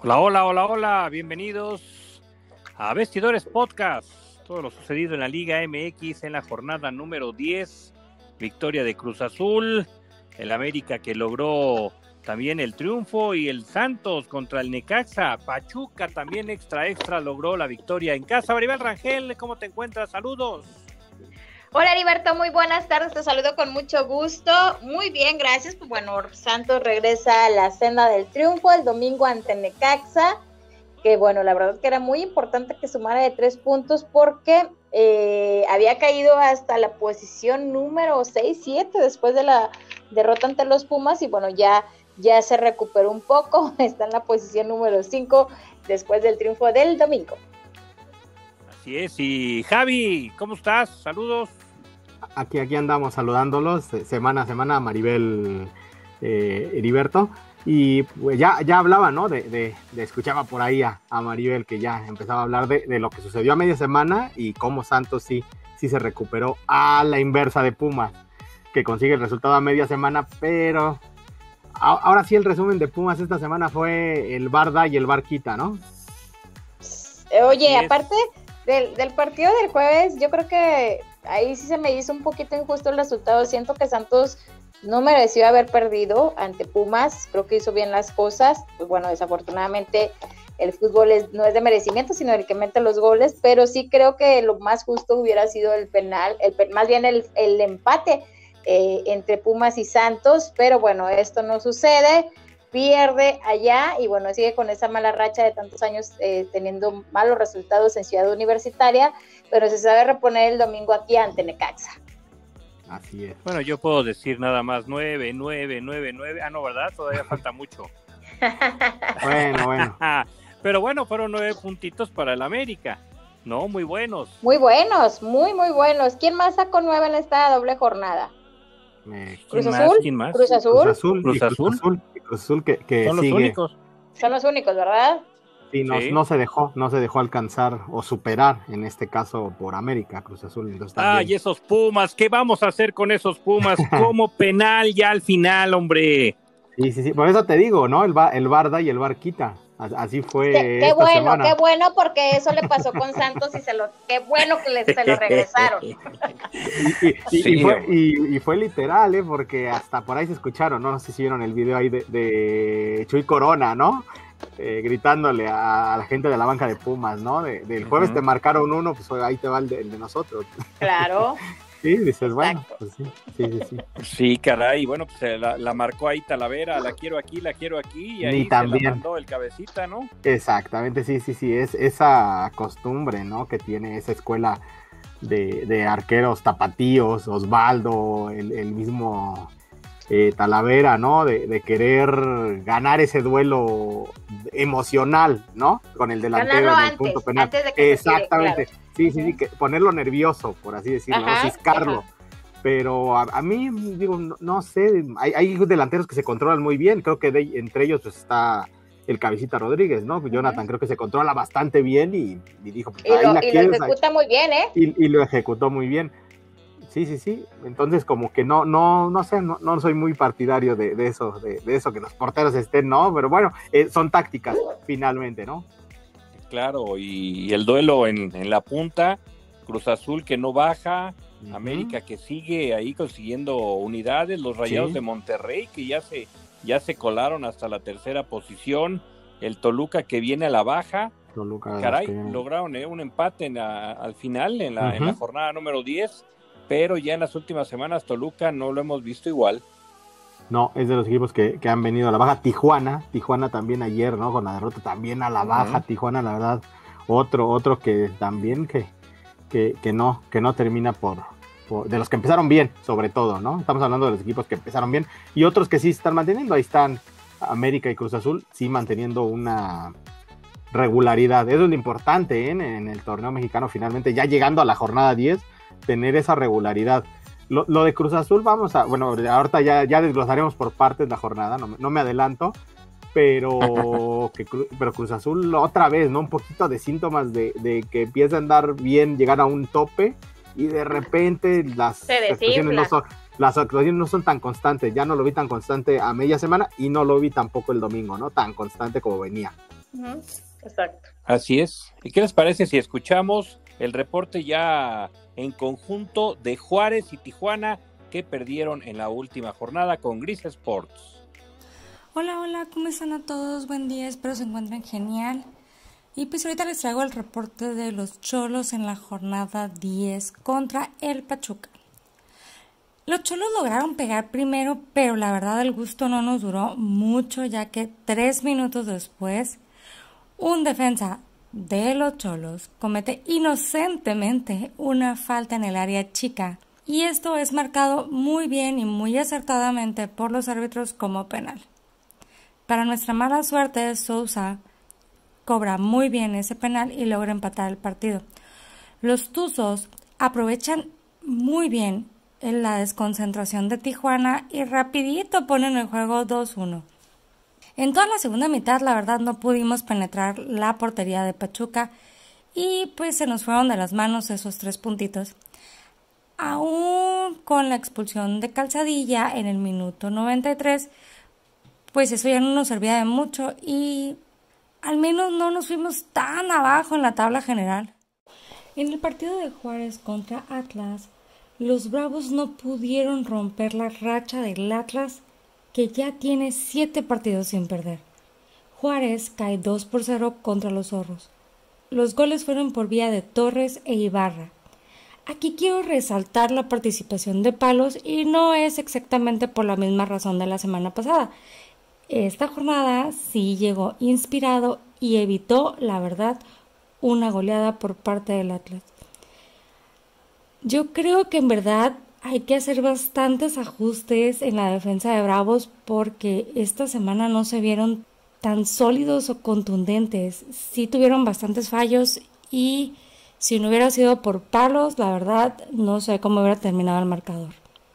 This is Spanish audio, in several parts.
Hola, hola, hola, hola, bienvenidos a Vestidores Podcast. Todo lo sucedido en la Liga MX en la jornada número 10, victoria de Cruz Azul, el América que logró también el triunfo y el Santos contra el Necaxa, Pachuca también extra extra logró la victoria en casa. Maribel Rangel, ¿cómo te encuentras? Saludos. Hola Heriberto, muy buenas tardes, te saludo con mucho gusto. Muy bien, gracias. Pues bueno, Santos regresa a la senda del triunfo el domingo ante Necaxa, que bueno, la verdad que era muy importante que sumara de tres puntos porque eh, había caído hasta la posición número 6-7 después de la derrota ante los Pumas y bueno, ya, ya se recuperó un poco, está en la posición número 5 después del triunfo del domingo. Así es, y Javi, ¿cómo estás? Saludos. Aquí, aquí andamos saludándolos eh, semana a semana, a Maribel eh, Heriberto. Y pues ya, ya hablaba, ¿no? De, escuchaba por ahí a, Maribel que ya empezaba a hablar de, lo que sucedió a media semana y cómo Santos sí, sí se recuperó a la inversa de Pumas, que consigue el resultado a media semana, pero ahora sí el resumen de Pumas esta semana fue el Barda y el Barquita, ¿no? Eh, oye, aparte del, del partido del jueves, yo creo que ahí sí se me hizo un poquito injusto el resultado. Siento que Santos no mereció haber perdido ante Pumas, creo que hizo bien las cosas. Pues bueno, desafortunadamente el fútbol no es de merecimiento, sino el que mete los goles, pero sí creo que lo más justo hubiera sido el penal, el, más bien el, empate eh, entre Pumas y Santos, pero bueno, esto no sucede pierde allá y bueno, sigue con esa mala racha de tantos años eh, teniendo malos resultados en Ciudad Universitaria, pero se sabe reponer el domingo aquí ante Necaxa. Así es. Bueno, yo puedo decir nada más nueve, nueve, nueve, nueve Ah, no, ¿verdad? Todavía falta mucho. bueno, bueno. Pero bueno, fueron nueve puntitos para el América. No, muy buenos. Muy buenos, muy, muy buenos. ¿Quién más sacó nueve en esta doble jornada? Cruz, Azul, Cruz Azul, Cruz Azul, Cruz Azul, que, son los únicos, son los únicos, ¿verdad? Sí, no, se dejó, no se dejó alcanzar o superar, en este caso por América, Cruz Azul. Ay, esos Pumas, ¿qué vamos a hacer con esos Pumas? Como penal ya al final, hombre. Sí, sí, sí, por eso te digo, ¿no? El bar, el bar da y el bar quita. Así fue. Qué, bueno, qué bueno, porque eso le pasó con Santos y se lo, qué bueno que le, se lo regresaron. y, fue, literal, ¿eh? porque hasta por ahí se escucharon, ¿no? No sé si vieron el video ahí de, Chuy Corona, ¿no? Eh, gritándole a, la gente de la banca de Pumas, ¿no? del jueves te marcaron uno, pues ahí te va de, el de nosotros. Claro. Sí, dices, bueno, pues sí, sí, sí, sí. caray, bueno, pues eh, la, marcó ahí Talavera, la quiero aquí, la quiero aquí, y ahí también, la mandó el cabecita, ¿no? Exactamente, sí, sí, sí, es esa costumbre, ¿no? Que tiene esa escuela de, arqueros tapatíos, Osvaldo, el, mismo eh, Talavera, ¿no? De, querer ganar ese duelo emocional, ¿no? Con el delantero en el punto penal. Exactamente. Sí, sí, sí, ponerlo nervioso, por así decirlo, ajá, Pero a, mí, digo, no, sé, hay, delanteros que se controlan muy bien, creo que entre ellos pues, está el cabecita Rodríguez, ¿no? Jonathan creo que se controla bastante bien y, dijo, pues, y lo, ejecuta muy bien, ¿eh? Y, lo ejecutó muy bien. Sí, sí, sí. Entonces como que no, no, no sé, no, soy muy partidario de, eso, de, eso, que los porteros estén, ¿no? Pero bueno, eh, son tácticas finalmente, ¿no? claro, y, el duelo en, la punta, Cruz Azul que no baja, América que sigue ahí consiguiendo unidades, los Rayados de Monterrey que ya se, ya se colaron hasta la tercera posición, el Toluca que viene a la baja, caray, lograron eh, un empate al final, en la, en la jornada número 10, pero ya en las últimas semanas Toluca no lo hemos visto igual. No, es de los equipos que, han venido a la baja. Tijuana, Tijuana también ayer, ¿no? Con la derrota también a la baja. Tijuana, la verdad, otro, otro que también que, que, que no, que no termina por, De los que empezaron bien, sobre todo, ¿no? Estamos hablando de los equipos que empezaron bien y otros que sí están manteniendo. Ahí están América y Cruz Azul, sí manteniendo una regularidad. Eso es lo importante ¿eh? en, en el torneo mexicano, finalmente, ya llegando a la jornada 10, tener esa regularidad lo, de Cruz Azul, vamos a. Bueno, ahorita ya, ya desglosaremos por partes la jornada, no, me adelanto. Pero, pero Cruz Azul otra vez, ¿no? Un poquito de síntomas de, que empieza a andar bien, llegar a un tope y de repente las actuaciones, no son, las actuaciones no son tan constantes. Ya no lo vi tan constante a media semana y no lo vi tampoco el domingo, ¿no? Tan constante como venía. Exacto. Así es. ¿Y qué les parece si escuchamos el reporte ya en conjunto de Juárez y Tijuana que perdieron en la última jornada con Gris Sports. Hola, hola, ¿cómo están a todos? Buen día, espero se encuentren genial. Y pues ahorita les traigo el reporte de los Cholos en la jornada 10 contra el Pachuca. Los Cholos lograron pegar primero, pero la verdad el gusto no nos duró mucho, ya que tres minutos después, un defensa de los cholos comete inocentemente una falta en el área chica y esto es marcado muy bien y muy acertadamente por los árbitros como penal. Para nuestra mala suerte, Sousa cobra muy bien ese penal y logra empatar el partido. Los Tuzos aprovechan muy bien la desconcentración de Tijuana y rapidito ponen el juego 2-1. En toda la segunda mitad, la verdad, no pudimos penetrar la portería de Pachuca y pues se nos fueron de las manos esos tres puntitos. Aún con la expulsión de Calzadilla en el minuto 93, pues eso ya no nos servía de mucho y al menos no nos fuimos tan abajo en la tabla general. En el partido de Juárez contra Atlas, los Bravos no pudieron romper la racha del Atlas que ya tiene siete partidos sin perder. Juárez cae 2 por 0 contra los zorros. Los goles fueron por vía de Torres e Ibarra. Aquí quiero resaltar la participación de Palos y no es exactamente por la misma razón de la semana pasada. Esta jornada sí llegó inspirado y evitó, la verdad, una goleada por parte del Atlas. Yo creo que en verdad hay que hacer bastantes ajustes en la defensa de Bravos porque esta semana no se vieron tan sólidos o contundentes. Sí tuvieron bastantes fallos y si no hubiera sido por palos, la verdad no sé cómo hubiera terminado el marcador.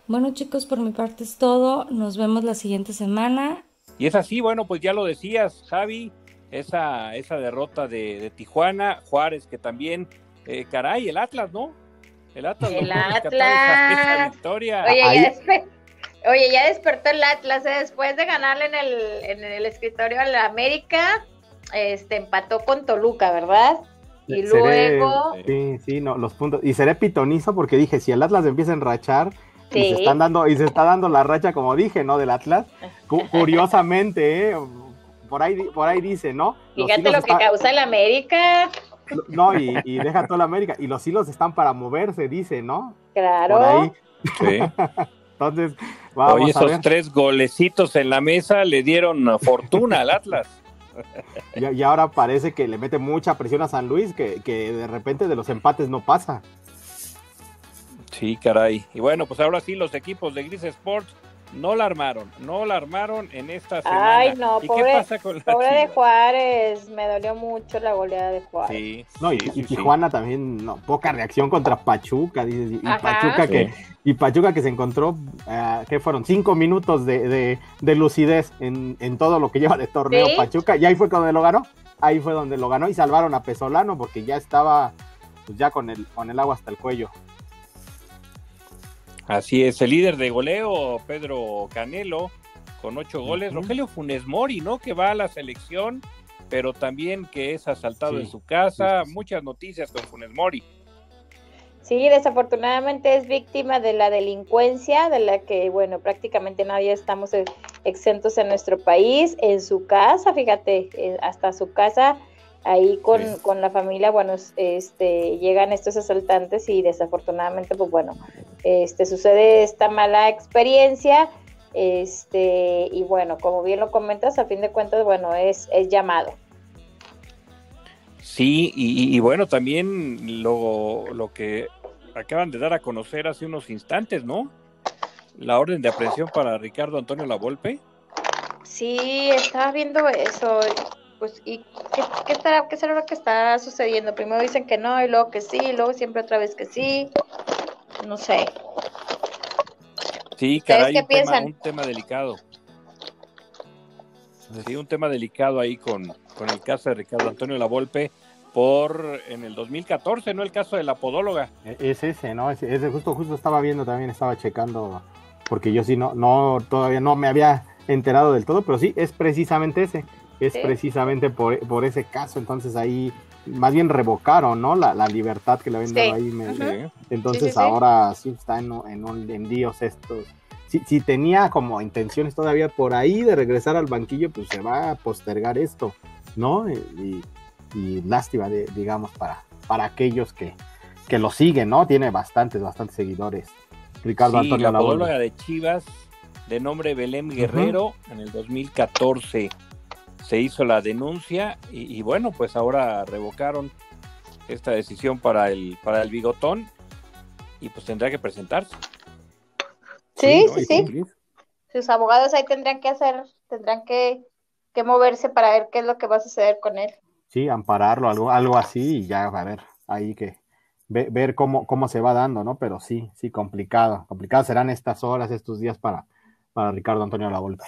Bueno chicos, por mi parte es todo. Nos vemos la siguiente semana. Y es así, bueno, pues ya lo decías, Javi, esa, esa derrota de, de Tijuana, Juárez que también, eh, caray, el Atlas, ¿no? El Atlas. El Atlas. Oye, ya despertó el Atlas. ¿eh? Después de ganarle en el, en el escritorio América, este empató con Toluca, ¿verdad? Y luego. Sí, sí, no, los puntos. Y seré pitonizo porque dije, si el Atlas empieza a enrachar. Y, se están dando, y se está dando la racha, como dije, ¿no? Del Atlas. curiosamente, ¿eh? por ahí, por ahí dice, ¿no? Fíjate lo que causa el América. No, y, deja toda la América. Y los hilos están para moverse, dice, ¿no? Claro. Entonces, vamos esos tres golecitos en la mesa le dieron fortuna al Atlas. Y, ahora parece que le mete mucha presión a San Luis, que, que de repente de los empates no pasa. Sí, caray. Y bueno, pues ahora sí los equipos de Gris Sports no la armaron, no la armaron en esta semana. Ay, no, ¿Y qué pasa con la pobre de Juárez, me dolió mucho la goleada de Juárez. Sí, no, y, Tijuana también, no, poca reacción contra Pachuca, dices, y, Pachuca que y Pachuca que se encontró, ah, que fueron cinco minutos de, de, lucidez en, todo lo que lleva de torneo Pachuca, y ahí fue donde lo ganó, ahí fue donde lo ganó y salvaron a Pesolano porque ya estaba pues, ya con el, con el agua hasta el cuello. Así es, el líder de goleo, Pedro Canelo, con ocho goles. Rogelio Funes Mori, ¿no? Que va a la selección, pero también que es asaltado en su casa. Muchas noticias con Funes Mori. Sí, desafortunadamente es víctima de la delincuencia, de la que, bueno, prácticamente nadie estamos eh, exentos en nuestro país, en su casa, fíjate, eh, hasta su casa ahí con, la familia, bueno, este, llegan estos asaltantes y desafortunadamente, pues bueno, este, sucede esta mala experiencia, este, y bueno, como bien lo comentas, a fin de cuentas, bueno, es, es llamado. Sí, y, bueno, también lo, lo, que acaban de dar a conocer hace unos instantes, ¿no? La orden de aprehensión para Ricardo Antonio Lavolpe. Sí, estaba viendo eso pues, ¿y qué, será lo que está sucediendo? Primero dicen que no, y luego que sí, luego siempre otra vez que sí. No sé. Sí, caray, un, Tema, delicado. Sí, un tema delicado ahí con, el caso de Ricardo Antonio Lavolpe por en el 2014, ¿no? El caso de la podóloga. E, es ese, ¿no? Es, justo, justo estaba viendo también, estaba checando, porque yo sí no, no, todavía no me había enterado del todo, pero sí, es precisamente ese es precisamente por, ese caso, entonces ahí más bien revocaron, ¿no? La, libertad que le habían dado ahí. Entonces ahora sí está en, en, Dios estos. Si, si, tenía como intenciones todavía por ahí de regresar al banquillo, pues se va a postergar esto, ¿no? Y, y, lástima, digamos, para, para aquellos que, lo siguen, ¿no? Tiene bastantes, bastantes seguidores. Ricardo sí, la de Chivas, de nombre Belén Guerrero, en el 2014 se hizo la denuncia y, bueno, pues ahora revocaron esta decisión para el, para el bigotón y pues tendrá que presentarse. Sí, sí, sí. Sus abogados ahí tendrán que hacer, tendrán que, que, moverse para ver qué es lo que va a suceder con él. Sí, ampararlo, algo, algo así y ya, a ver, ahí que ver cómo, cómo se va dando, ¿no? Pero sí, sí, complicado. Complicado serán estas horas, estos días para, para Ricardo Antonio La Lavolpe.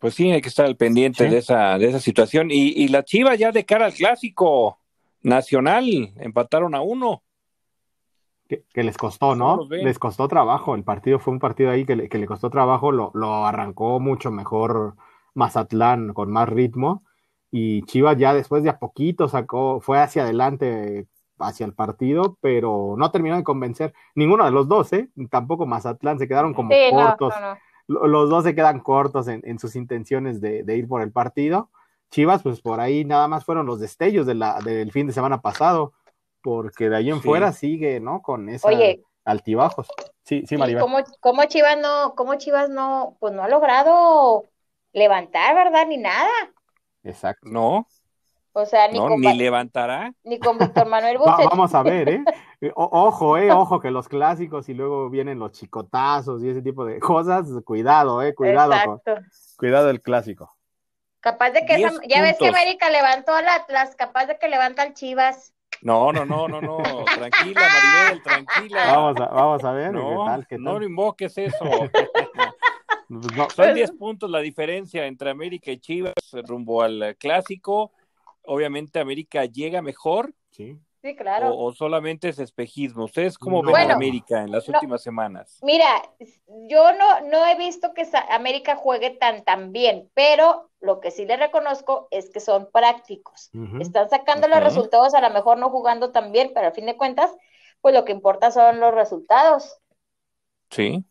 Pues sí, hay que estar al pendiente de, esa, de esa situación. Y, y la chivas ya de cara al clásico nacional empataron a uno. Que, les costó, ¿no? Les costó trabajo. El partido fue un partido ahí que le, que le costó trabajo. Lo, lo, arrancó mucho mejor Mazatlán con más ritmo. Y Chivas ya después de a poquito sacó, fue hacia adelante, hacia el partido, pero no terminó de convencer ninguno de los dos, ¿eh? Tampoco Mazatlán, se quedaron como cortos los dos se quedan cortos en, sus intenciones de, ir por el partido. Chivas, pues por ahí nada más fueron los destellos de la, del fin de semana pasado, porque de ahí en fuera sigue, ¿no? Con esos altibajos. Sí, sí, Maribel. ¿Cómo, cómo Chivas no, cómo Chivas no, pues no ha logrado levantar, ¿verdad? Ni nada. Exacto. No, o sea, ni, no, ni levantará. Ni con Víctor Manuel Bucetich. vamos a ver, ¿eh? ojo, ¿eh? Ojo que los clásicos y luego vienen los chicotazos y ese tipo de cosas. Cuidado, ¿eh? Cuidado. cuidado el clásico. Capaz de que esa, ya ves que América levantó al Atlas, capaz de que levanta al Chivas. No, no, no, no, no. Tranquila, Maribel, tranquila. Vamos a, vamos a ver. No, ¿qué tal, no invoques eso. Son 10 pues, puntos la diferencia entre América y Chivas rumbo al clásico obviamente América llega mejor. Sí. Sí, claro. O, solamente es espejismo. ¿Ustedes cómo ven América en las últimas semanas? Mira, yo no, no he visto que América juegue tan tan bien, pero lo que sí le reconozco es que son prácticos. Están sacando los resultados, a lo mejor no jugando tan bien, pero al fin de cuentas, pues lo que importa son los resultados. Sí.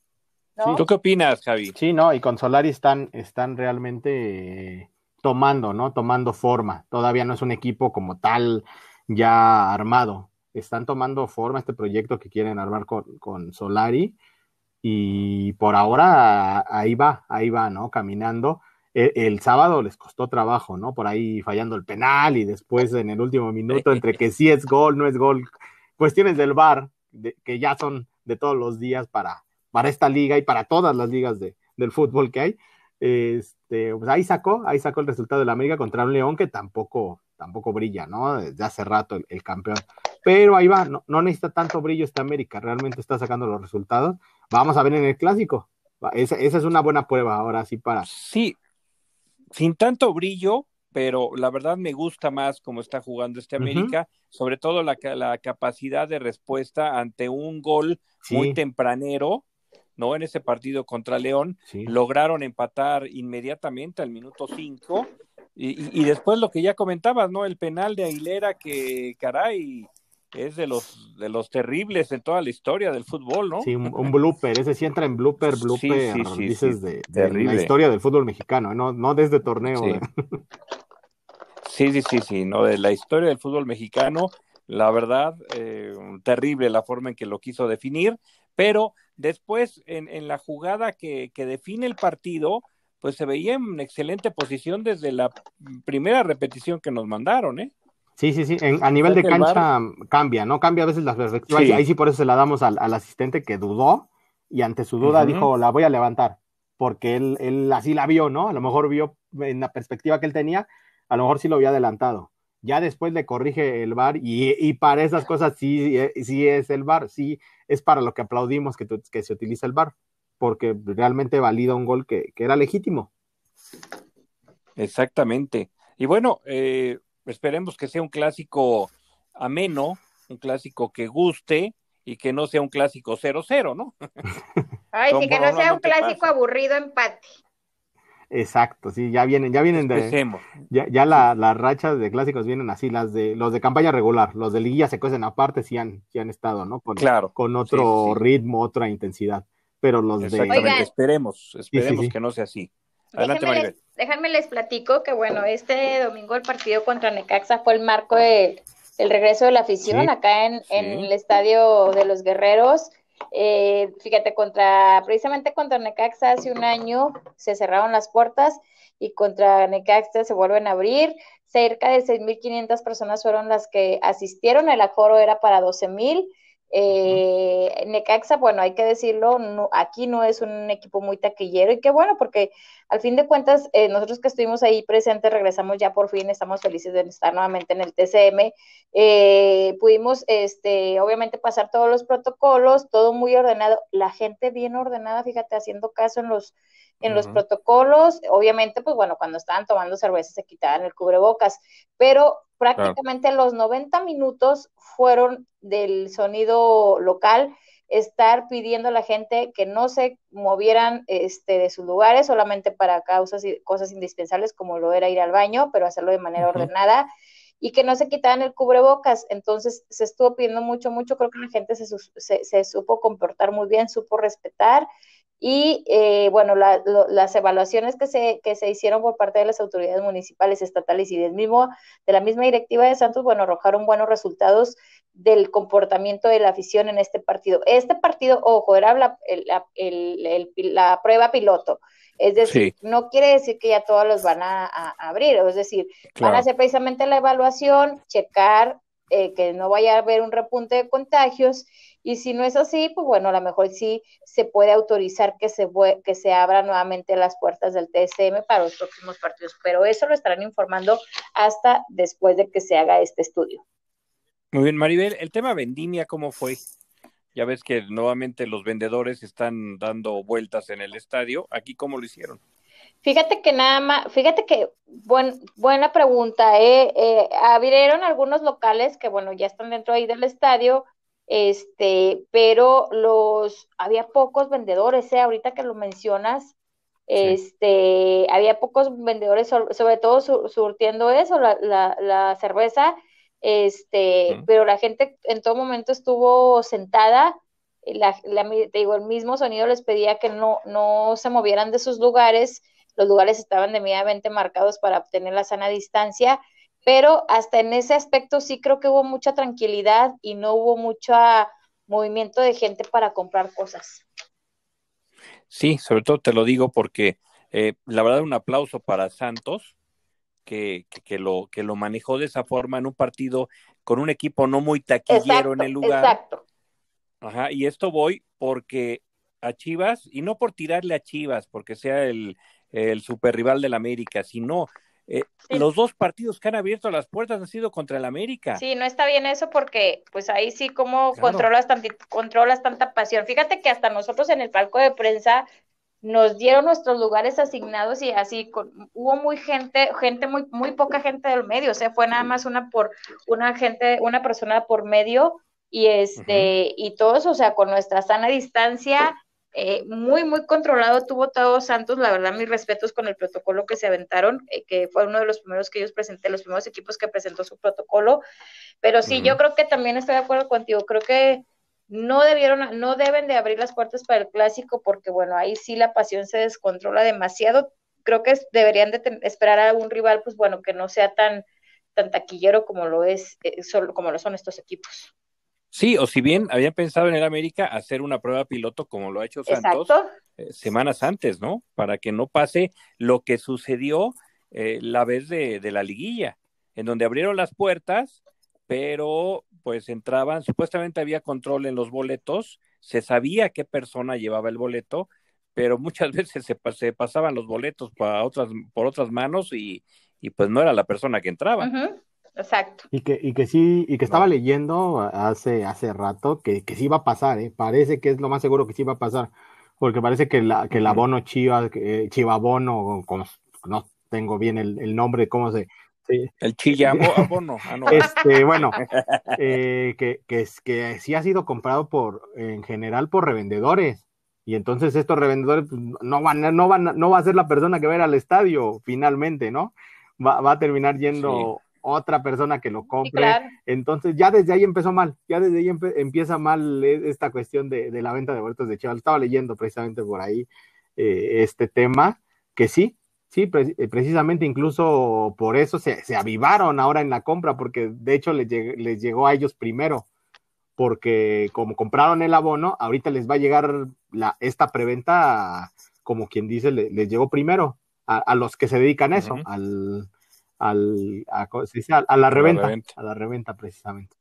¿Tú qué opinas, Javi? Sí, no, y con Solari están, están realmente tomando, ¿no? Tomando forma. Todavía no es un equipo como tal ya armado. Están tomando forma este proyecto que quieren armar con, Solari y por ahora ahí va, ahí va, ¿no? Caminando. E, el, sábado les costó trabajo, ¿no? Por ahí fallando el penal y después en el último minuto entre que sí es gol, no es gol. Cuestiones del bar que ya son de todos los días para, para esta liga y para todas las ligas del fútbol que hay este, pues, ahí sacó, ahí sacó el resultado de la América contra un León que tampoco, tampoco brilla, ¿no? Desde hace rato el, campeón. Pero ahí va, no, no, necesita tanto brillo esta América, realmente está sacando los resultados. Vamos a ver en el clásico. Esa, es una buena prueba ahora sí para. Sí, sin tanto brillo, pero la verdad me gusta más cómo está jugando este América, sobre todo la, capacidad de respuesta ante un gol muy tempranero ¿no? En ese partido contra León, lograron empatar inmediatamente al minuto 5. Y, después lo que ya comentabas, ¿no? El penal de Aguilera que, caray, es de los, de los terribles en toda la historia del fútbol, ¿no? Sí, un, blooper, ese sí entra en blooper, blooper, dices, de, la historia del fútbol mexicano, ¿eh? no, no desde este torneo. ¿eh? Sí, sí, sí, sí, no, de la historia del fútbol mexicano, la verdad, eh, terrible la forma en que lo quiso definir, pero Después, en, en la jugada que, que, define el partido, pues se veía en excelente posición desde la primera repetición que nos mandaron, ¿eh? Sí, sí, sí. a nivel de cancha cambia, ¿no? Cambia a veces las perspectivas. Ahí sí por eso se la damos al, asistente que dudó y ante su duda dijo, la voy a levantar, porque él, él así la vio, ¿no? A lo mejor vio en la perspectiva que él tenía, a lo mejor sí lo había adelantado ya después le corrige el VAR y, para esas cosas eh, sí, es el VAR, sí es para lo que aplaudimos que, se utiliza el VAR, porque realmente valida un gol que, era legítimo. Exactamente. Y bueno, eh, esperemos que sea un clásico ameno, un clásico que guste y que no sea un clásico 0-0, ¿no? Ay, sí, que no sea un clásico aburrido empate. Exacto, sí, ya vienen, ya vienen de. Ya, la, las rachas de clásicos vienen así, las de los de campaña regular, los de liguilla se cuecen aparte, sí han, estado, ¿no? Con, claro. Con otro ritmo, otra intensidad. Pero los de. Esperemos, esperemos que no sea así. Adelante, déjenme, les, déjenme les platico que, bueno, este domingo el partido contra Necaxa fue el marco del regreso de la afición acá en el estadio de los Guerreros eh, fíjate, contra, precisamente contra Necaxa hace un año se cerraron las puertas y contra Necaxa se vuelven a abrir. Cerca de 6.500 personas fueron las que asistieron, el aforo era para 12.000 eh, Necaxa, bueno, hay que decirlo, aquí no es un equipo muy taquillero y qué bueno, porque al fin de cuentas, eh, nosotros que estuvimos ahí presentes, regresamos ya por fin, estamos felices de estar nuevamente en el TCM. Eh, pudimos, este, obviamente, pasar todos los protocolos, todo muy ordenado, la gente bien ordenada, fíjate, haciendo caso en los en los protocolos, obviamente, pues bueno, cuando estaban tomando cerveza se quitaban el cubrebocas, pero prácticamente los 90 minutos fueron del sonido local, estar pidiendo a la gente que no se movieran este, de sus lugares solamente para causas y cosas indispensables como lo era ir al baño, pero hacerlo de manera ordenada y que no se quitaran el cubrebocas. Entonces se estuvo pidiendo mucho, mucho. Creo que la gente se, se supo comportar muy bien, supo respetar y eh, bueno, las evaluaciones que se, hicieron por parte de las autoridades municipales, estatales y del mismo, de la misma directiva de Santos, bueno, arrojaron buenos resultados del comportamiento de la afición en este partido. Este partido, ojo, era la, la, prueba piloto. Es decir, no quiere decir que ya todos los van a, abrir, es decir, van a hacer precisamente la evaluación, checar eh, que no vaya a haber un repunte de contagios y si no es así, pues bueno, a lo mejor sí se puede autorizar que se, que se abran nuevamente las puertas del TSM para los próximos partidos, pero eso lo estarán informando hasta después de que se haga este estudio. Muy bien, Maribel, el tema vendimia, ¿cómo fue? Ya ves que nuevamente los vendedores están dando vueltas en el estadio. ¿Aquí cómo lo hicieron? Fíjate que nada más, fíjate que buena pregunta. ¿eh? Eh, abrieron algunos locales que, bueno, ya están dentro ahí del estadio, este, pero los, había pocos vendedores, ¿eh? ahorita que lo mencionas, este, había pocos vendedores, sobre todo surtiendo eso, la, la, la cerveza, este, pero la gente en todo momento estuvo sentada, la, te digo, el mismo sonido les pedía que no, no se movieran de sus lugares, los lugares estaban debidamente marcados para obtener la sana distancia, pero hasta en ese aspecto sí creo que hubo mucha tranquilidad y no hubo mucho ah, movimiento de gente para comprar cosas. Sí, sobre todo te lo digo porque eh, la verdad un aplauso para Santos, que, que, lo, que lo manejó de esa forma en un partido con un equipo no muy taquillero en el lugar. Exacto. Ajá, y esto voy porque a Chivas, y no por tirarle a Chivas, porque sea el, el super rival del América, sino eh, los dos partidos que han abierto las puertas han sido contra el América. Sí, no está bien eso porque pues ahí sí como controlas, controlas tanta pasión. Fíjate que hasta nosotros en el palco de prensa nos dieron nuestros lugares asignados y así hubo muy gente, gente muy, muy poca gente del medio, o sea, fue nada más una por una gente, una persona por medio y este y todos, o sea, con nuestra sana distancia eh, muy, muy controlado tuvo todo Santos, la verdad, mis respetos con el protocolo que se aventaron, eh, que fue uno de los primeros que ellos presenté, los primeros equipos que presentó su protocolo, pero sí, yo creo que también estoy de acuerdo contigo, creo que no debieron, no deben de abrir las puertas para el clásico, porque bueno, ahí sí la pasión se descontrola demasiado, creo que deberían de esperar a un rival, pues bueno, que no sea tan, tan taquillero como lo es, eh, solo, como lo son estos equipos. Sí, o si bien habían pensado en el América hacer una prueba piloto como lo ha hecho Santos eh, semanas antes, ¿no? Para que no pase lo que sucedió eh, la vez de, la liguilla, en donde abrieron las puertas, pero pues entraban, supuestamente había control en los boletos, se sabía qué persona llevaba el boleto, pero muchas veces se, se pasaban los boletos para otras, por otras manos y, y pues no era la persona que entraba. Exacto. Y que, y que sí, y que estaba leyendo hace, hace rato que, que sí va a pasar, ¿eh? parece que es lo más seguro que sí va a pasar, porque parece que, la, que el abono chiva eh, Chivabono, no tengo bien el, nombre, cómo se, El chillamo abono. Ah, este, bueno, eh, que, que, que, sí ha sido comprado por, en general, por revendedores. Y entonces estos revendedores pues, no van, no van, no va a ser la persona que va a ir al estadio finalmente, ¿no? Va, va a terminar yendo otra persona que lo compre. Entonces ya desde ahí empezó mal, ya desde ahí empieza mal e-, esta cuestión de, la venta de boletos de chaval, Estaba leyendo precisamente por ahí eh, este tema, que sí, sí, eh, precisamente incluso por eso se, avivaron ahora en la compra, porque de hecho les, llegó a ellos primero porque como compraron el abono, ahorita les va a llegar la, esta preventa, como quien dice, les llegó primero a, los que se dedican a eso, al, al, a, la reventa, a la reventa precisamente.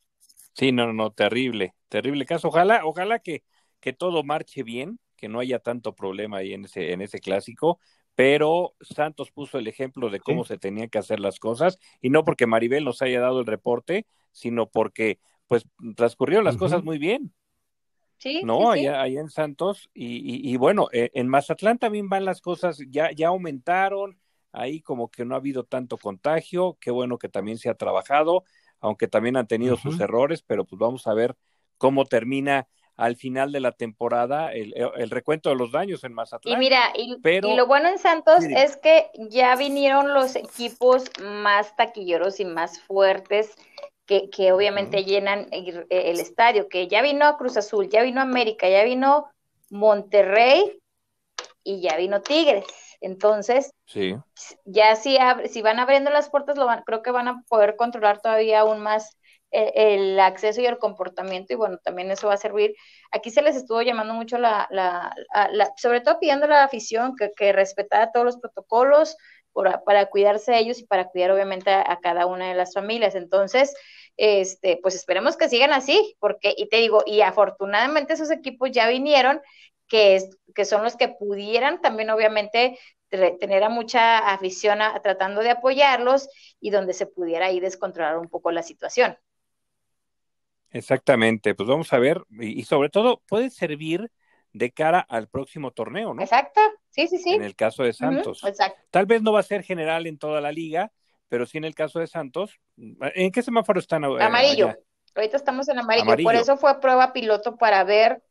Sí, no, no, terrible, terrible caso. Ojalá, ojalá que, que todo marche bien, que no haya tanto problema ahí en ese, en ese clásico, pero Santos puso el ejemplo de cómo se tenían que hacer las cosas, y no porque Maribel nos haya dado el reporte, sino porque pues transcurrieron las cosas muy bien. Sí, no, Allá, en Santos, y, y, y bueno, e, en Mazatlán también van las cosas, ya, ya aumentaron, ahí como que no ha habido tanto contagio, qué bueno que también se ha trabajado, aunque también han tenido sus errores, pero pues vamos a ver cómo termina al final de la temporada el, eh, recuento de los daños en Mazatlán. Y mira, y, lo bueno en Santos es que ya vinieron los equipos más taquilleros y más fuertes que, obviamente llenan el, estadio, que ya vino Cruz Azul, ya vino América, ya vino Monterrey y ya vino Tigres. Entonces, ya si, si van abriendo las puertas, lo van creo que van a poder controlar todavía aún más e, el, acceso y el comportamiento, y bueno, también eso va a servir. Aquí se les estuvo llamando mucho la, sobre todo pidiendo a la afición que, respetara todos los protocolos para cuidarse de ellos y para cuidar obviamente a, a cada una de las familias. Entonces, este, pues esperemos que sigan así, porque, y te digo, y afortunadamente esos equipos ya vinieron que, es, que son los que pudieran también obviamente tener a mucha afición a, tratando de apoyarlos y donde se pudiera ahí descontrolar un poco la situación. Exactamente, pues vamos a ver y, sobre todo puede servir de cara al próximo torneo, ¿no? Exacto, sí, sí, sí. En el caso de Santos. Tal vez no va a ser general en toda la liga, pero sí en el caso de Santos. ¿En qué semáforo están? Eh, amarillo. Ahorita estamos en amarillo. Por eso fue prueba piloto para ver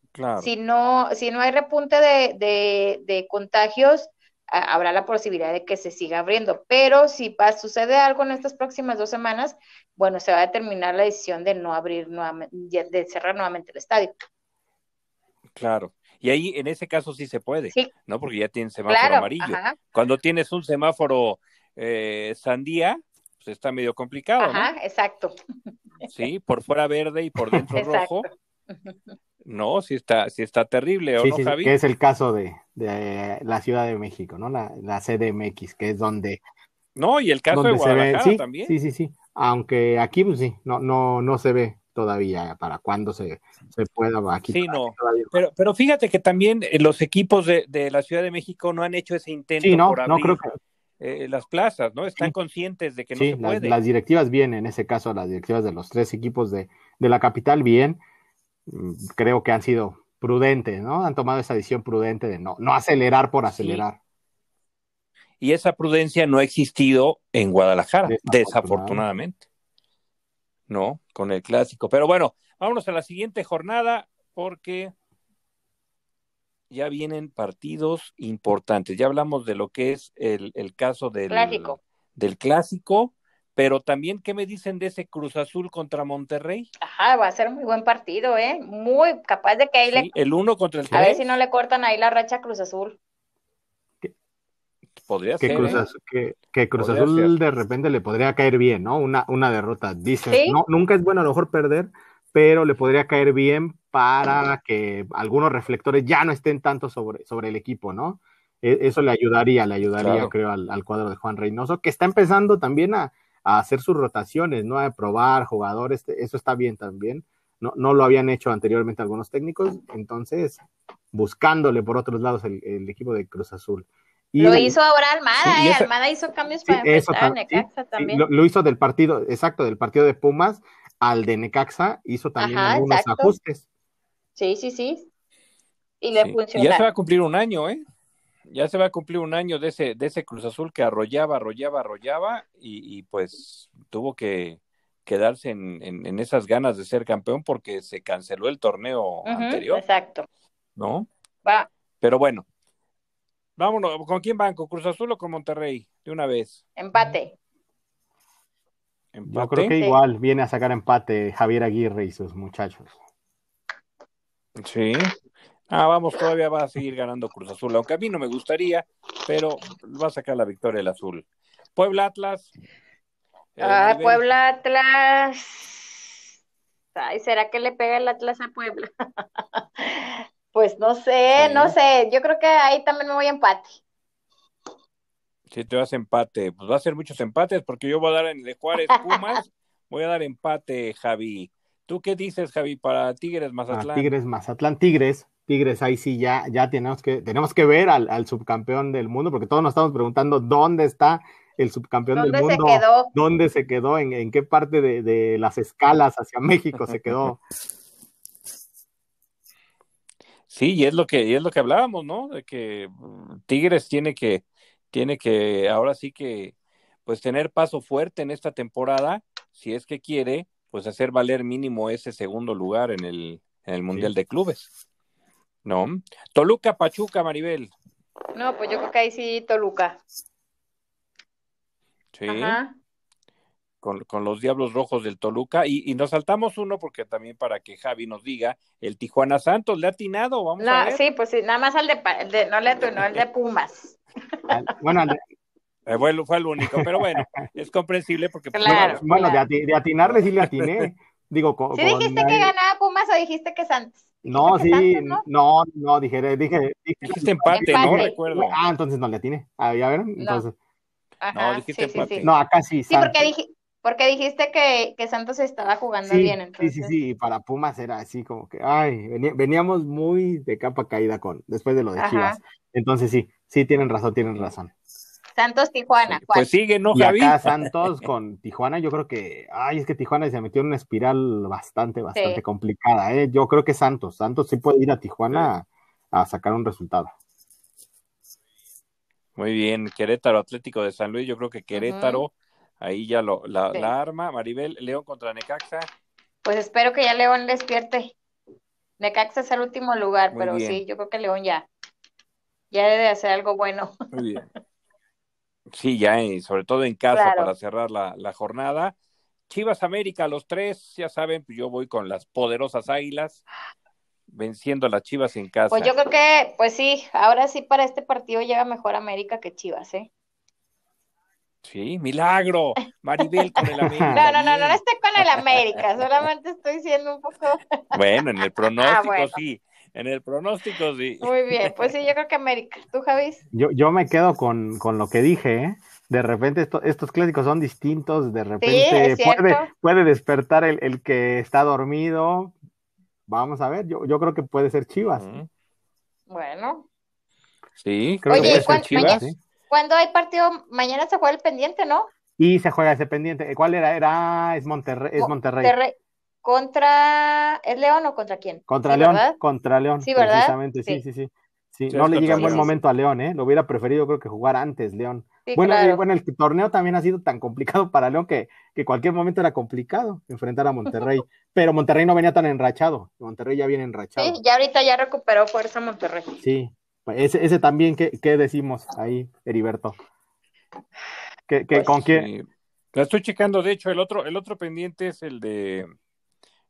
si, no, si no hay repunte de, contagios, habrá la posibilidad de que se siga abriendo. Pero si va, sucede algo en estas próximas dos semanas, bueno, se va a determinar la decisión de no abrir nuevamente, de cerrar nuevamente el estadio. Claro. Y ahí, en ese caso, sí se puede, ¿no? Porque ya tienen semáforo amarillo. Cuando tienes un semáforo eh, sandía, pues está medio complicado. Ajá, exacto. Sí, por fuera verde y por dentro rojo. No, sí está, sí está terrible, ¿o sí, Que es el caso de, la Ciudad de México, ¿no? La, la CDMX, que es donde... No, y el caso de Guadalajara también. Sí, sí, sí. Aunque aquí, pues sí, no, no, no se ve todavía para cuándo se, se pueda aquí. Sí, no. Pero, pero fíjate que también eh, los equipos de, de, la Ciudad de México no han hecho ese intento sí, no, por abrir creo eh, las plazas, ¿no? Están conscientes de que no se puede. Las, directivas vienen, en ese caso, las directivas de los tres equipos de, de la capital bien, Mm, creo que han sido prudentes, ¿no? Han tomado esa decisión prudente de no, no acelerar por acelerar. Y esa prudencia no ha existido en Guadalajara, desafortunadamente. ¿No? Con el clásico. Pero bueno, vámonos a la siguiente jornada porque ya vienen partidos importantes. Ya hablamos de lo que es el, caso del del clásico pero también, ¿qué me dicen de ese Cruz Azul contra Monterrey? Ajá, va a ser muy buen partido, ¿eh? Muy capaz de que ahí le... El uno contra el tres. A ver si no le cortan ahí la racha Cruz Azul. Podría ser. ¿eh? que, Cruz Azul de repente le podría caer bien, ¿no? Una, una derrota. Dice, no, nunca es bueno a lo mejor perder, pero le podría caer bien para que algunos reflectores ya no estén tanto sobre, sobre el equipo, ¿no? E, eso le ayudaría, le ayudaría, creo, al, cuadro de Juan Reynoso, que está empezando también a, a hacer sus rotaciones, ¿no? A probar jugadores, eso está bien también. No, no lo habían hecho anteriormente algunos técnicos, entonces buscándole por otros lados el, equipo de Cruz Azul. lo hizo ahora Almada, eh. Almada hizo cambios para enfrentar a Necaxa también. Lo, hizo del partido, exacto, del partido de Pumas al de Necaxa, hizo también algunos ajustes. Sí, sí, sí. Y le funcionó. Ya se va a cumplir un año, ¿eh? ya se va a cumplir un año de ese, de ese Cruz Azul que arrollaba, arrollaba, arrollaba y, pues tuvo que quedarse en, esas ganas de ser campeón porque se canceló el torneo anterior. Exacto. ¿No? Va. Pero bueno, vámonos. ¿Con quién van? ¿Con Cruz Azul o con Monterrey? De una vez. Empate. Yo creo que igual viene a sacar empate Javier Aguirre y sus muchachos. Sí, Ah, vamos, todavía va a seguir ganando Cruz Azul, aunque a mí no me gustaría, pero va a sacar la victoria el Azul. Puebla Atlas. Eh, ah, Puebla Atlas. Ay, ¿será que le pega el Atlas a Puebla? pues no sé, no sé. Yo creo que ahí también me voy a empate. Si te vas a empate, pues va a ser muchos empates, porque yo voy a dar en el de Juárez Pumas, voy a dar empate, Javi. ¿Tú qué dices, Javi, para Tigres Mazatlán? tigres Mazatlán, Tigres. Tigres ahí sí ya, ya tenemos que, tenemos que ver al, subcampeón del mundo, porque todos nos estamos preguntando dónde está el subcampeón del mundo. ¿Dónde se quedó? ¿Dónde se quedó? ¿En, qué parte de, las escalas hacia México se quedó? Sí, y es lo que, y es lo que hablábamos, ¿no? De que mm, Tigres tiene que, tiene que, ahora sí que, pues tener paso fuerte en esta temporada, si es que quiere, pues hacer valer mínimo ese segundo lugar en el, Mundial de Clubes. ¿no? Toluca, Pachuca, Maribel. No, pues yo creo que ahí sí Toluca. Sí. Con, los Diablos Rojos del Toluca. Y, nos saltamos uno porque también para que Javi nos diga, el Tijuana Santos le ha atinado, vamos a ver. Sí, pues sí, nada más al de, el de no le atinó, el de Pumas. Eh, bueno, fue el único, pero bueno, es comprensible porque... Pues, bueno, De, atinarle sí le atiné. Digo, ¿Sí dijiste que ganaba Pumas o dijiste que Santos? No, sí, no? no, dije, dije, este empate, no recuerdo. Ah, entonces no le tiene. Ah, a ver, entonces. No, No, acá sí. Sí, porque, dije, porque dijiste que, que, Santos estaba jugando bien. Entonces. Sí, sí, sí, y para Pumas era así como que, ay, veníamos muy de capa caída con, después de lo de Chivas. Entonces sí, sí, tienen razón, tienen razón. Santos Tijuana. Pues sigue, ¿no, Javi? Y Santos con Tijuana, yo creo que, ay, es que Tijuana se metió en una espiral bastante, bastante complicada, ¿eh? Yo creo que Santos, Santos sí puede ir a Tijuana a, sacar un resultado. Muy bien, Querétaro, Atlético de San Luis, yo creo que Querétaro, ahí ya lo, la, arma, Maribel, León contra Necaxa. Pues espero que ya León despierte. Necaxa es el último lugar, pero sí, yo creo que León ya, ya debe hacer algo bueno. Muy bien. Sí, ya, sobre todo en casa para cerrar la, la, jornada. Chivas América, los tres, ya saben, pues, yo voy con las poderosas águilas, venciendo a las Chivas en casa. Pues yo creo que, pues sí, ahora sí para este partido llega mejor América que Chivas, ¿eh? Sí, milagro. Maribel con el América. No, no, no, no, estoy con el América, solamente estoy siendo un poco. Bueno, en el ah, pronóstico sí en el pronóstico, sí. Muy bien, pues sí, yo creo que América. ¿Tú, Javis? Yo, yo me quedo con, lo que dije, ¿eh? De repente estos clásicos son distintos, de repente puede, puede, despertar el, el, que está dormido. Vamos a ver, yo, yo creo que puede ser Chivas. Bueno. Sí, creo que puede Chivas. hay partido? Mañana se juega el pendiente, ¿no? Y se juega ese pendiente. ¿Cuál era? Era es Monterrey. Es Monterrey. Monterrey contra. el León o contra quién? Contra León. Contra León. Sí, Precisamente, sí, sí, sí. no le llega en buen momento a León, ¿eh? Lo hubiera preferido, creo que jugar antes, León. bueno, bueno, el torneo también ha sido tan complicado para León que, que cualquier momento era complicado enfrentar a Monterrey. Pero Monterrey no venía tan enrachado. Monterrey ya viene enrachado. Sí, ya ahorita ya recuperó fuerza Monterrey. Sí. Ese, también, ¿qué, decimos ahí, Heriberto? ¿Qué, pues ¿Con quién? La estoy checando, de hecho, el otro, el otro pendiente es el de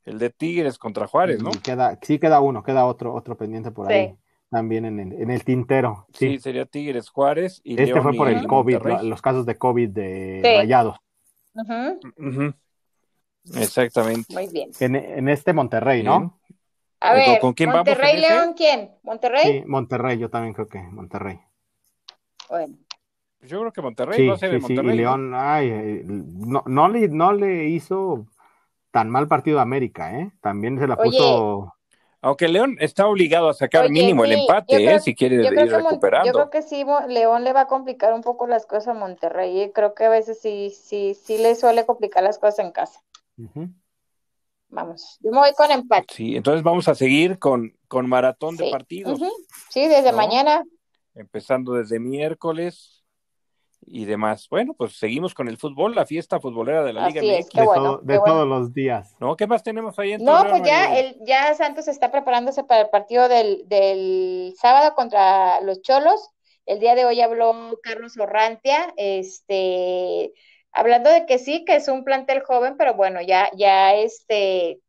el de Tigres contra Juárez, ¿no? sí, queda uno, queda otro, otro pendiente por ahí. También en el, en el tintero. Sí. sería Tigres, Juárez y Este fue por el COVID, los casos de COVID de Rayados. Exactamente. Muy bien. En, en este Monterrey, ¿no? A ver, ¿con quién Monterrey, León, quién? ¿Monterrey? Sí, Monterrey, yo también creo que Monterrey. Bueno. Yo creo que Monterrey no sé de Monterrey. Sí, León, ay, eh, no, le, no le hizo tan mal partido América, ¿eh? También se la puso. aunque León está obligado a sacar mínimo el empate, eh, si quiere ir recuperando. Yo creo que sí, León le va a complicar un poco las cosas a Monterrey. ¿eh? creo que a veces sí, sí, sí le suele complicar las cosas en casa. Vamos, yo me voy con empate. Sí, entonces vamos a seguir con, con maratón de partidos. Sí, desde mañana. Empezando desde miércoles, y demás. Bueno, pues seguimos con el fútbol, la fiesta futbolera de la Liga de, todos los días. ¿No? ¿Qué más tenemos ahí en No, pues ya, ya Santos está preparándose para el partido del, del sábado contra los Cholos. El día de hoy habló Carlos Orrantia, este, hablando de que sí, que es un plantel joven, pero bueno, ya, ya este,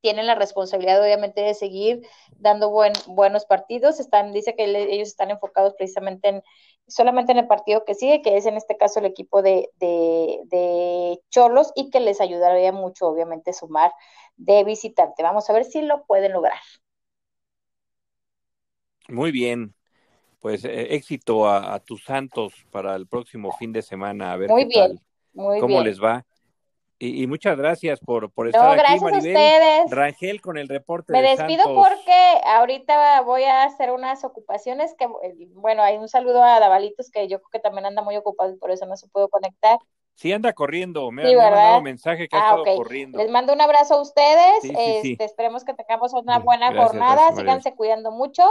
tienen la responsabilidad obviamente de seguir dando buenos partidos. Están, dice que ellos están enfocados precisamente en solamente en el partido que sigue, que es en este caso el equipo de, de, Cholos y que les ayudaría mucho obviamente sumar de visitante. Vamos a ver si lo pueden lograr. Muy bien. Pues eh, éxito a, tus Santos para el próximo fin de semana. A ver muy bien, cómo les va. Y, muchas gracias por, por estar gracias aquí, a ustedes. Rangel con el reporte. Me despido porque ahorita voy a hacer unas ocupaciones que, bueno, hay un saludo a Davalitos que yo creo que también anda muy ocupado y por eso no se pudo conectar. Sí, anda corriendo, me, ha mandado mensaje que ha ah, corriendo. Les mando un abrazo a ustedes, este, esperemos que tengamos una buena jornada, síganse cuidando mucho.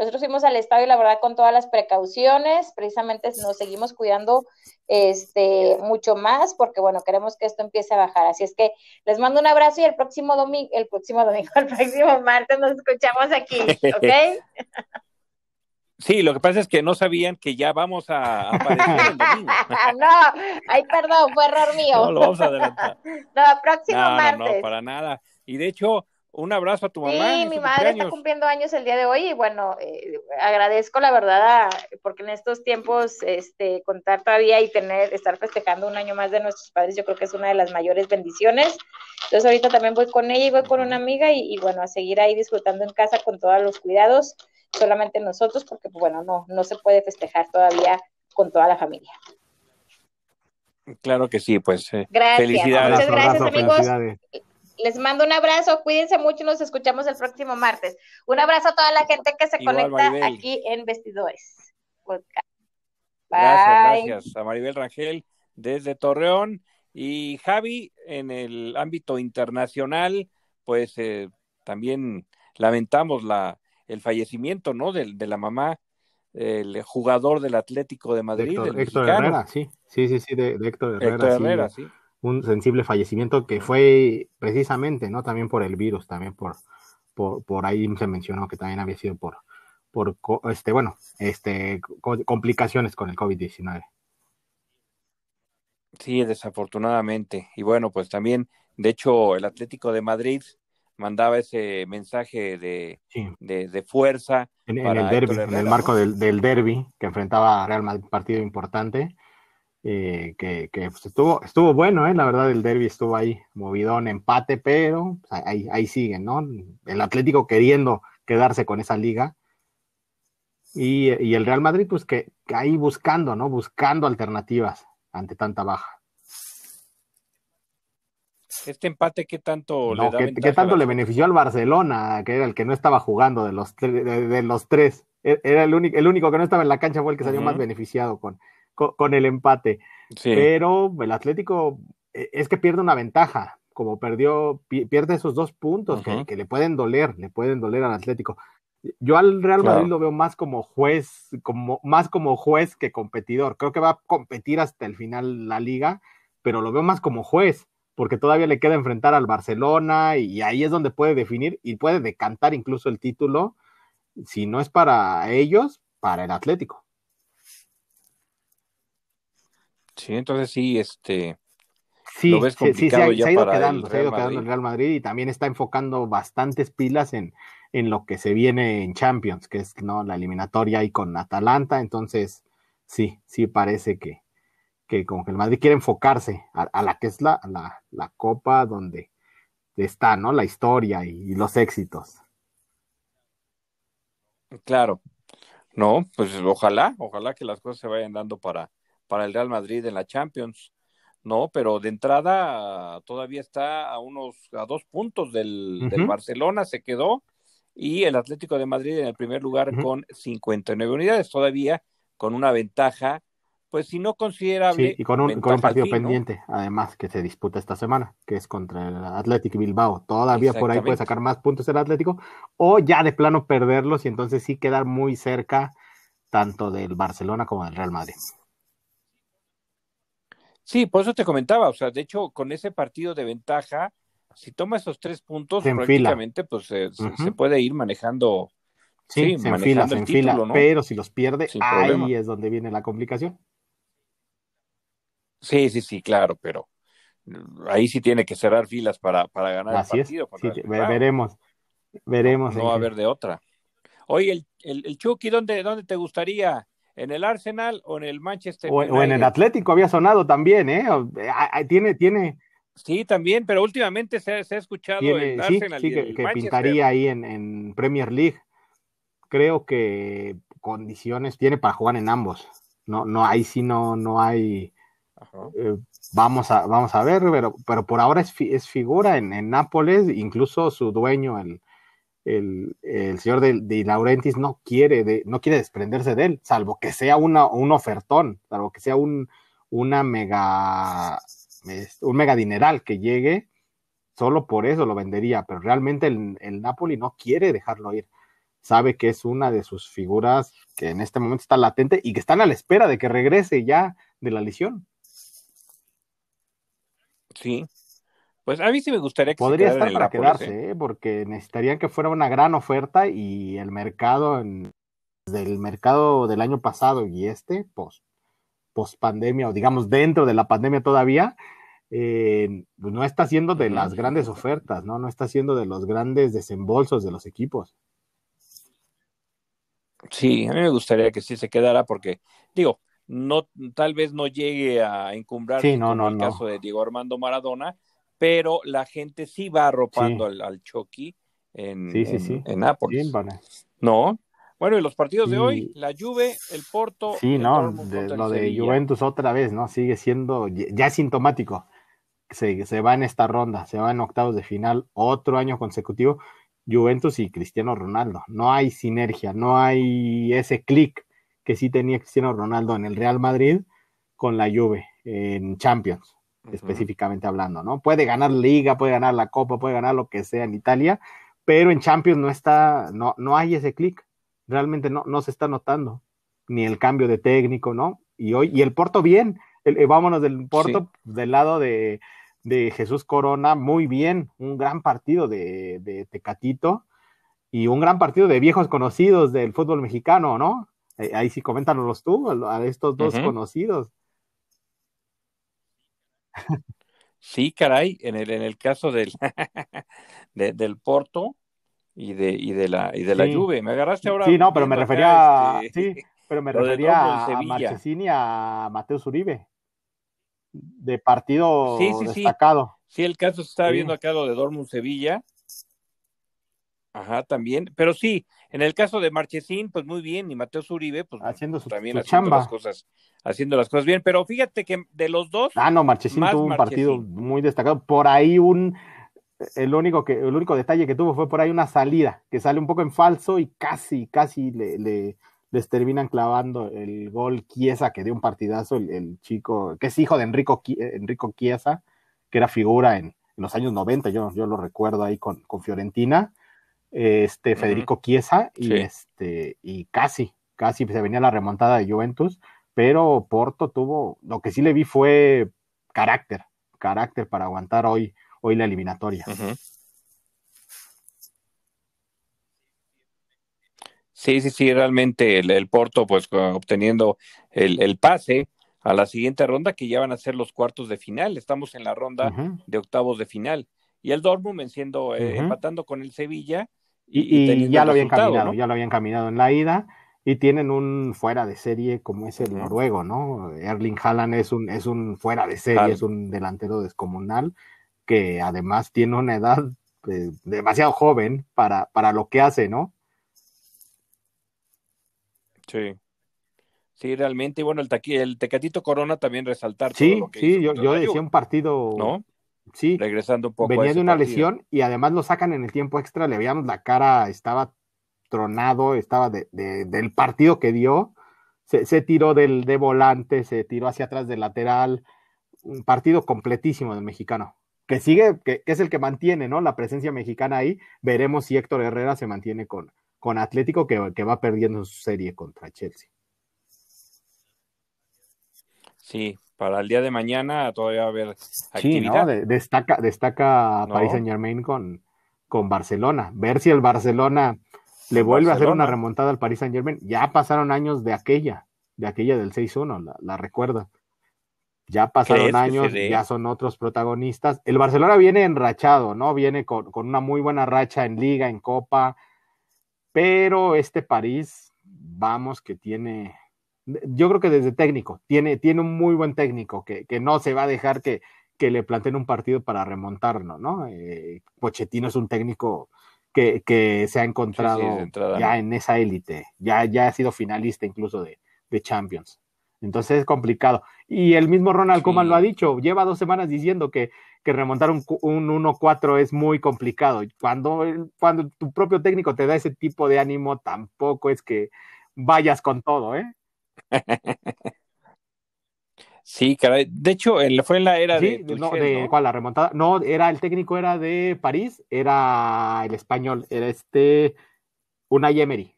Nosotros fuimos al estadio, la verdad, con todas las precauciones, precisamente nos seguimos cuidando este, mucho más, porque bueno, queremos que esto empiece a bajar. Así es que les mando un abrazo y el próximo domingo, el próximo domingo, el próximo martes nos escuchamos aquí, ¿ok? Sí, lo que pasa es que no sabían que ya vamos a aparecer no, ay, perdón, fue error mío. No, lo vamos a adelantar. no, próximo martes. No, no, para nada. Y de hecho, un abrazo a tu mamá. Sí, mi madre está cumpliendo años el día de hoy y bueno, eh, agradezco la verdad, porque en estos tiempos este, contar todavía y tener, estar festejando un año más de nuestros padres, yo creo que es una de las mayores bendiciones. Entonces ahorita también voy con ella y voy con una amiga y, bueno, a seguir ahí disfrutando en casa con todos los cuidados, solamente nosotros, porque pues, bueno, no, no se puede festejar todavía con toda la familia. Claro que sí, pues. Eh, gracias. gracias, amigos. Les mando un abrazo, cuídense mucho y nos escuchamos el próximo martes. Un abrazo a toda la gente que se conecta aquí en Vestidores. Gracias, gracias a Maribel Rangel desde Torreón y Javi en el ámbito internacional, pues eh, también lamentamos la el fallecimiento, ¿no? De, de la mamá, el jugador del Atlético de Madrid. de del Héctor Herrera, sí, sí, sí, sí de, Héctor Herrera. sí un sensible fallecimiento que fue precisamente, ¿no? También por el virus, también por, por, ahí se mencionó que también había sido por, por este, bueno, este, complicaciones con el COVID-19. Sí, desafortunadamente. Y bueno, pues también, de hecho, el Atlético de Madrid mandaba ese mensaje de, de, fuerza. En, el derbi, en el marco del, del derby, que enfrentaba a Real Madrid, partido importante. Eh, que, pues, estuvo, estuvo bueno, eh, la verdad, el derby estuvo ahí, movidón, empate, pero pues, ahí, ahí siguen, ¿no? El Atlético queriendo quedarse con esa liga. Y, el Real Madrid, pues que, ahí buscando, ¿no? Buscando alternativas ante tanta baja. Este empate, ¿qué tanto le da ¿qué, tanto le benefició al Barcelona, que era el que no estaba jugando de los, los tres? E, era el único, el único que no estaba en la cancha, fue el que salió más beneficiado con, con, el empate. Pero el Atlético eh, es que pierde una ventaja, como perdió, pierde esos dos puntos que, le pueden doler, le pueden doler al Atlético. Yo al Real Madrid lo veo más como juez, como, más como juez que competidor. Creo que va a competir hasta el final la liga, pero lo veo más como juez, porque todavía le queda enfrentar al Barcelona y ahí es donde puede definir y puede decantar incluso el título, si no es para ellos, para el Atlético. Sí, entonces sí, este. Sí, complicado se ha, ya ido quedando, el Real Madrid y también está enfocando bastantes pilas en, en lo que se viene en Champions, que es ¿no? la eliminatoria y con Atalanta, entonces sí, sí parece que, que como que el Madrid quiere enfocarse a, la que es la, la, copa donde está, ¿no? La historia y, los éxitos. Claro. No, pues ojalá, ojalá que las cosas se vayan dando para, para el Real Madrid en la Champions, ¿no? Pero de entrada todavía está a unos, a dos puntos del, del Barcelona, se quedó, y el Atlético de Madrid en el primer lugar con cincuenta con 59 unidades, todavía con una ventaja, pues si no considerable. y con un, con un partido pendiente, además, que se disputa esta semana, que es contra el Atlético Bilbao. Todavía por ahí puede sacar más puntos el Atlético, o ya de plano perderlos y entonces sí quedar muy cerca tanto del Barcelona como del Real Madrid. Sí, por eso te comentaba, o sea, de hecho, con ese partido de ventaja, si toma esos tres puntos, prácticamente pues se puede ir manejando. Sí, manejando pero si los pierde, ahí es donde viene la complicación. Sí, sí, sí, claro, pero ahí sí tiene que cerrar filas para, para ganar el partido. Es. veremos, veremos. No va a haber de otra. Oye, el, el, el Chucky, ¿dónde, ¿dónde te gustaría? en el Arsenal o en el Manchester United. O, en el Atlético había sonado también, ¿eh? eh tiene, tiene. Sí, también, pero últimamente se, ha escuchado en el Arsenal. que, pintaría ahí en, Premier League. Creo que condiciones tiene para jugar en ambos. No, no, ahí sí no, no hay. Eh, vamos, a, vamos a ver, pero, pero por ahora es, es figura en, Nápoles, incluso su dueño, en el, el señor de, de, Laurentiis no quiere, de, no quiere desprenderse de él, salvo que sea una, un ofertón, salvo que sea un, una mega, un mega dineral que llegue, solo por eso lo vendería, pero realmente el, el Napoli no quiere dejarlo ir. Sabe que es una de sus figuras que en este momento está latente y que están a la espera de que regrese ya de la lesión. Sí, pues a mí sí me gustaría que Podría estar para quedarse, ¿eh? ¿eh? porque necesitarían que fuera una gran oferta y el mercado del mercado del año pasado y este, post, post pandemia, o digamos dentro de la pandemia todavía, eh, pues no está siendo de las grandes ofertas, ¿no? No está siendo de los grandes desembolsos de los equipos. Sí, a mí me gustaría que sí se quedara porque, digo, no, tal vez no llegue a encumbrar sí, no, no, el caso de Diego Armando Maradona, pero la gente sí va arropando al, Chucky en, Nápoles. ¿No? Bueno, y los partidos de hoy, la Juve, el Porto. Sí, no, lo de Juventus otra vez, ¿no? Sigue siendo ya sintomático. Se, se va en esta ronda, se va en octavos de final, otro año consecutivo. Juventus y Cristiano Ronaldo. No hay sinergia, no hay ese clic que sí tenía Cristiano Ronaldo en el Real Madrid con la Juve en Champions específicamente hablando, ¿no? Puede ganar liga, puede ganar la copa, puede ganar lo que sea en Italia, pero en Champions no está, no, no hay ese clic, realmente no, no se está notando, ni el cambio de técnico, ¿no? Y hoy, y el Porto bien, eh, vámonos del Porto, del lado de, Jesús Corona, muy bien, un gran partido de, Tecatito y un gran partido de viejos conocidos del fútbol mexicano, ¿no? Eh, ahí sí coméntanos tú, a estos dos conocidos. Sí, caray, en el, en el caso del, de, del Porto y de, y de la y de la Juve. Me agarraste ahora. Sí, no, pero me refería, a, este, sí, pero me refería a Marchesini a de partido sí, sí, destacado. Sí. sí, el caso se estaba viendo acá lo de Dortmund Sevilla, Ajá, también. Pero sí, en el caso de Marchesín, pues muy bien, y Mateo Zuribe, pues haciendo su, pues, también haciendo las cosas, haciendo las cosas bien. Pero fíjate que de los dos. Ah, no, Marchesín tuvo un partido muy destacado. Por ahí un el único que, el único detalle que tuvo fue por ahí una salida, que sale un poco en falso y casi, casi le, les terminan clavando el gol Chiesa, que dio un partidazo, el, chico, que es hijo de Enrico, eh, Enrico Chiesa, que era figura en, los años 90, yo, yo lo recuerdo ahí con, con Fiorentina este Federico Chiesa y este y casi casi se venía la remontada de Juventus, pero Porto tuvo lo que sí le vi fue carácter, carácter para aguantar hoy hoy la eliminatoria. Sí, sí, sí, realmente el, Porto pues obteniendo el, el, pase a la siguiente ronda que ya van a ser los cuartos de final, estamos en la ronda de octavos de final y el Dortmund venciendo, eh, empatando con el Sevilla y, ya lo habían caminado, ya lo habían caminado en la ida y tienen un fuera de serie como es el noruego, ¿no? Erling Haaland es un, es un fuera de serie, es un delantero descomunal que además tiene una edad eh, demasiado joven para, lo que hace, ¿no? Sí. Sí, realmente, y bueno, el, el Tecatito Corona también resaltar. Sí, todo sí, yo, yo decía un partido ¿No? Sí, regresando Venía de una lesión y además lo sacan en el tiempo extra, le veíamos la cara, estaba tronado, estaba del partido que dio, se, tiró del, de volante, se tiró hacia atrás del lateral, un partido completísimo del mexicano, que sigue, que, es el que mantiene, ¿no? La presencia mexicana ahí, veremos si Héctor Herrera se mantiene con, con Atlético, que, que va perdiendo su serie contra Chelsea. Sí, para el día de mañana todavía va a haber Sí, destaca, destaca Saint Germain con, con Barcelona. Ver si el Barcelona le vuelve a hacer una remontada al París Saint Germain. Ya pasaron años de aquella, de aquella del 6-1, la, la recuerda. Ya pasaron años, ya son otros protagonistas. El Barcelona viene enrachado, ¿no? Viene con, con, una muy buena racha en liga, en copa, pero este París, vamos que tiene, yo creo que desde técnico, tiene, tiene un muy buen técnico que, no se va a dejar que, que le planteen un partido para remontarlo, ¿no? Eh, Pochettino es un técnico que, que se ha encontrado ya en esa élite, ya, ya ha sido finalista incluso de, de Champions. Entonces es complicado. Y el mismo Ronald Coman lo ha dicho, lleva dos semanas diciendo que, remontar un, un 1-4 es muy complicado. Cuando, cuando tu propio técnico te da ese tipo de ánimo, tampoco es que vayas con todo, ¿eh? Sí, caray. De hecho, fue en la era de. ¿Cuál? La remontada. No, era el técnico era de París, era el español, era este. Una Emery.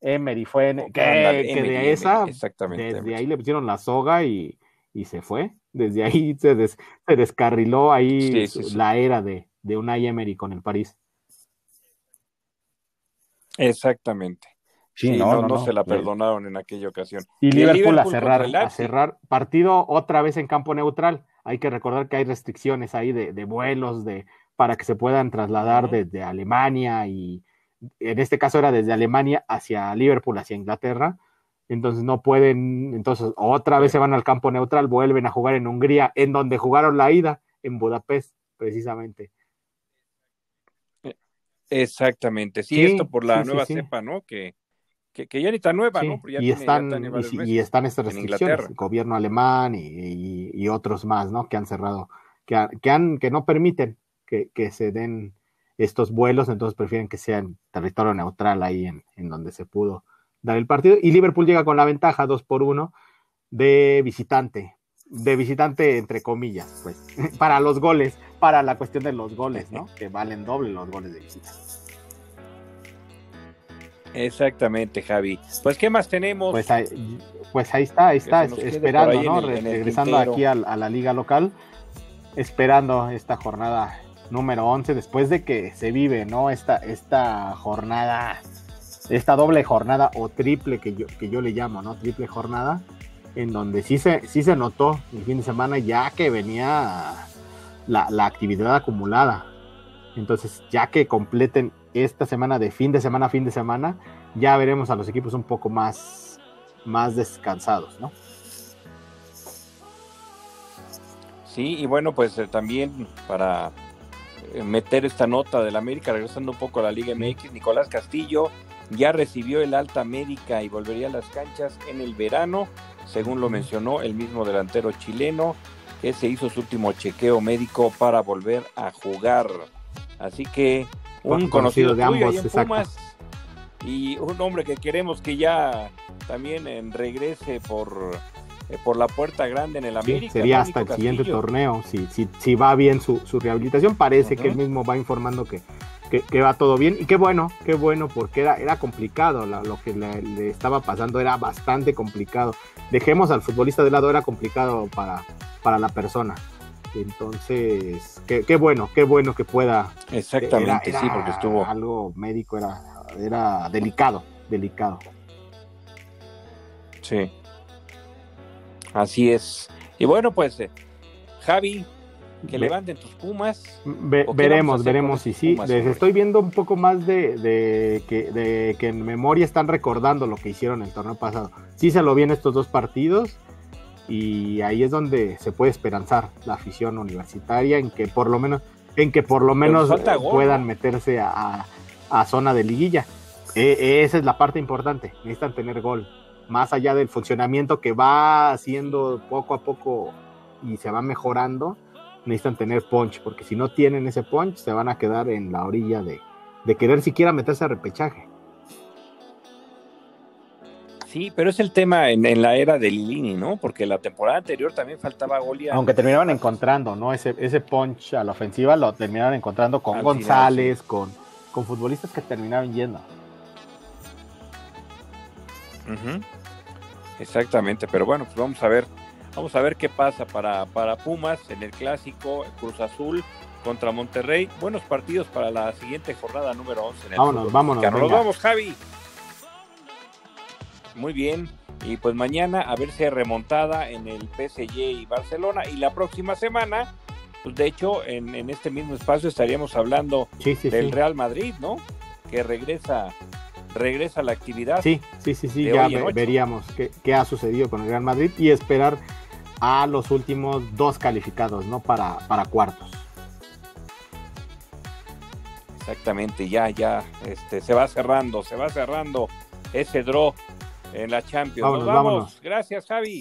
Emery fue que, de esa. exactamente. Desde ahí le pusieron la soga y, se fue. Desde ahí se, descarriló ahí la era de, de Unai Emery con el París. Exactamente no, no, se la eh. perdonaron en aquella ocasión. Y, Liverpool, a cerrar, cerrar partido otra vez en campo neutral. Hay que recordar que hay restricciones ahí de, vuelos de para que se puedan trasladar desde Alemania y en este caso era desde Alemania hacia Liverpool, hacia Inglaterra. Entonces no pueden, entonces otra vez se van al campo neutral, vuelven a jugar en Hungría, en donde jugaron la ida, en Budapest, precisamente. Eh, exactamente, sí, esto por la nueva cepa, ¿no? Que, que, ya ni tan nueva, ¿no? y, están, y, están estas restricciones, gobierno alemán y, otros más, ¿no? Que han cerrado, que, han, que no permiten que, se den estos vuelos, entonces prefieren que sea territorio neutral ahí en, en, donde se pudo dar el partido. Y Liverpool llega con la ventaja 2 por 1 de visitante, de visitante entre comillas, pues, para los goles, para la cuestión de los goles, ¿no? Que valen doble los goles de visita. Exactamente, Javi. Pues, ¿qué más tenemos? Pues ahí, pues, está, ahí está, esperando, ¿no? regresando aquí a, la liga local, esperando esta jornada número 11, después de que se vive, ¿no? Esta, esta jornada, esta doble jornada o triple que yo, que yo le llamo, ¿no? Triple jornada, en donde sí se, sí se notó el fin de semana ya que venía la, la actividad acumulada. Entonces, ya que completen esta semana de fin de semana, fin de semana, ya veremos a los equipos un poco más, más descansados, ¿no? Sí, y bueno, pues eh, también para eh, meter esta nota del América, regresando un poco a la Liga MX, Nicolás Castillo ya recibió el alta médica y volvería a las canchas en el verano, según lo mencionó el mismo delantero chileno, que se hizo su último chequeo médico para volver a jugar. Así que un conocido, de ambos, y un hombre que queremos que ya también eh, regrese por, eh, por la puerta grande en el América. sería hasta el siguiente torneo, si, si, si va bien su, rehabilitación. Parece que él mismo va informando que, que, va todo bien. Y qué bueno, qué bueno, porque era, era complicado lo que le, estaba pasando, era bastante complicado. Dejemos al futbolista de lado, era complicado para, para la persona. Entonces, qué, bueno, qué bueno que pueda. Eh, Exactamente, sí, porque estuvo. Algo médico era, era delicado, delicado. Sí. Así es. Y bueno, pues, eh, Javi, que levanten tus pumas. veremos, veremos. si sí, les estoy viendo un poco más de, que, de que en memoria están recordando lo que hicieron el torneo pasado. Sí se lo vi estos dos partidos y ahí es donde se puede esperanzar la afición universitaria en que por lo menos en que por lo menos puedan meterse a, zona de liguilla. E, e, esa es la parte importante, necesitan tener gol, más allá del funcionamiento que va haciendo poco a poco y se va mejorando, necesitan tener punch, porque si no tienen ese punch se van a quedar en la orilla de, de querer siquiera meterse a repechaje. Sí, pero es el tema en, la era del Lini, ¿no? Porque la temporada anterior también faltaba Golia. Aunque terminaban encontrando, ¿no? Ese, ese punch a la ofensiva lo terminaban encontrando con González, con, con futbolistas que terminaban yendo. Exactamente, pero bueno, pues vamos a ver, vamos a ver qué pasa para, para Pumas en el clásico Cruz Azul contra Monterrey. Buenos partidos para la siguiente jornada número 11. En el vámonos, vámonos. Nos vamos, Javi. Muy bien. Y pues mañana a verse remontada en el PSG y Barcelona. Y la próxima semana, pues de hecho, en, este mismo espacio estaríamos hablando del Real Madrid, ¿no? Que regresa regresa la actividad. Sí, sí, sí, sí, ya veríamos qué, ha sucedido con el Real Madrid y esperar a los últimos dos calificados, ¿no? Para, para cuartos. Exactamente, ya, ya, este, se va cerrando, se va cerrando ese draw en la Champions. Vámonos, vamos. Gracias, Javi.